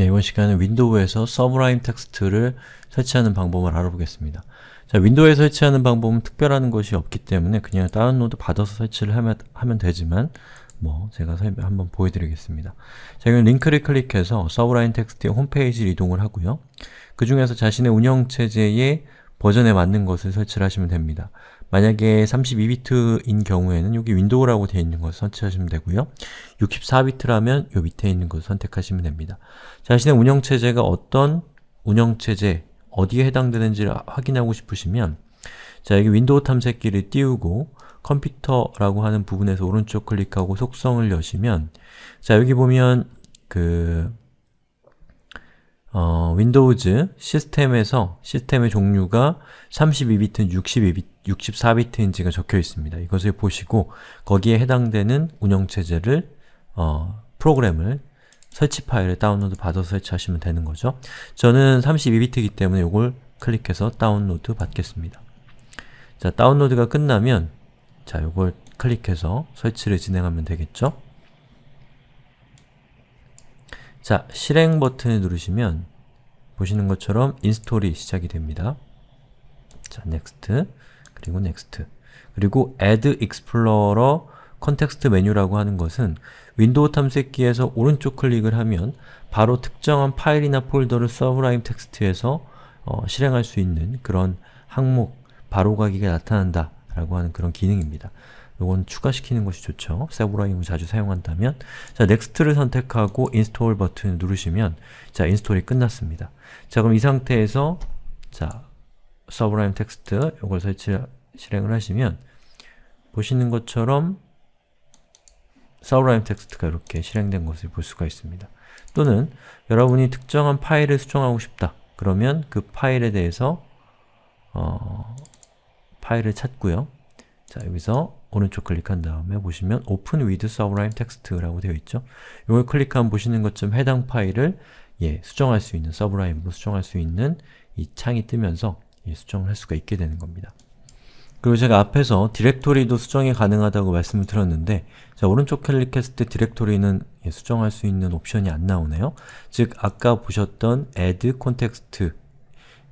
예, 이번 시간은 윈도우에서 서브라임 텍스트를 설치하는 방법을 알아보겠습니다. 자, 윈도우에서 설치하는 방법은 특별한 것이 없기 때문에 그냥 다운로드 받아서 설치를 하면, 하면 되지만 뭐 제가 설명 한번 보여드리겠습니다. 자, 이건 링크를 클릭해서 서브라임 텍스트의 홈페이지를 이동을 하고요. 그 중에서 자신의 운영체제의 버전에 맞는 것을 설치를 하시면 됩니다. 만약에 32비트인 경우에는 여기 윈도우라고 되어 있는 것을 선택하시면 되고요. 64비트라면 이 밑에 있는 것을 선택하시면 됩니다. 자신의 운영체제가 어떤 운영체제, 어디에 해당되는지를 확인하고 싶으시면 자, 여기 윈도우 탐색기를 띄우고 컴퓨터라고 하는 부분에서 오른쪽 클릭하고 속성을 여시면 자, 여기 보면 그 어, 윈도우즈 시스템에서 시스템의 종류가 32비트, 6 4비트인지가 적혀 있습니다. 이것을 보시고 거기에 해당되는 운영체제를 어, 프로그램을 설치 파일을 다운로드 받아서 설치하시면 되는 거죠. 저는 32비트이기 때문에 이걸 클릭해서 다운로드 받겠습니다. 자, 다운로드가 끝나면 자, 이걸 클릭해서 설치를 진행하면 되겠죠. 자, 실행 버튼을 누르시면 보시는 것처럼 인스톨이 시작이 됩니다. 자, next 그리고 next 그리고 add explorer 컨텍스트 메뉴라고 하는 것은 윈도우 탐색기에서 오른쪽 클릭을 하면 바로 특정한 파일이나 폴더를 서브라임 텍스트에서 어, 실행할 수 있는 그런 항목, 바로가기가 나타난다 라고 하는 그런 기능입니다. 요건 추가시키는 것이 좋죠. 세브라 임을 자주 사용한다면 자, 넥스트를 선택하고 Install 버튼을 누르시면 자, 인스톨이 끝났습니다. 자, 그럼 이 상태에서 자, 서브라임 텍스트 요걸 설치 실행을 하시면 보시는 것처럼 서브라임 텍스트가 이렇게 실행된 것을 볼 수가 있습니다. 또는 여러분이 특정한 파일을 수정하고 싶다. 그러면 그 파일에 대해서 어, 파일을 찾고요. 자, 여기서 오른쪽 클릭한 다음에 보시면 Open with Sublime Text라고 되어 있죠. 이걸 클릭하면 보시는 것처럼 해당 파일을 예, 수정할 수 있는, 서브라임으로 수정할 수 있는 이 창이 뜨면서 예, 수정을 할 수가 있게 되는 겁니다. 그리고 제가 앞에서 디렉토리도 수정이 가능하다고 말씀을 드렸는데 자, 오른쪽 클릭했을 때 디렉토리는 예, 수정할 수 있는 옵션이 안 나오네요. 즉, 아까 보셨던 add context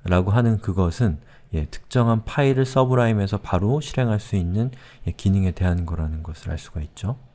라고 하는 그것은 예, 특정한 파일을 서브라임에서 바로 실행할 수 있는 예, 기능에 대한 거라는 것을 알 수가 있죠.